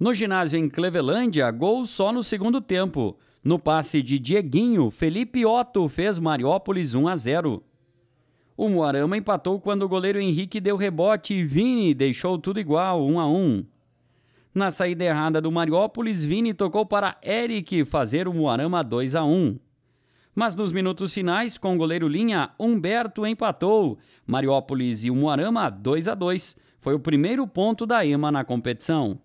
No ginásio em Clevelândia, gol só no segundo tempo. No passe de Dieguinho, Felipe Otto fez Mariópolis 1 a 0. O Moarama empatou quando o goleiro Henrique deu rebote e Vini deixou tudo igual, 1 a 1. Na saída errada do Mariópolis, Vini tocou para Eric fazer o Moarama 2 a 1. Mas nos minutos finais, com o goleiro Linha, Humberto empatou. Mariópolis e o Moarama 2 a 2. Foi o primeiro ponto da EMA na competição.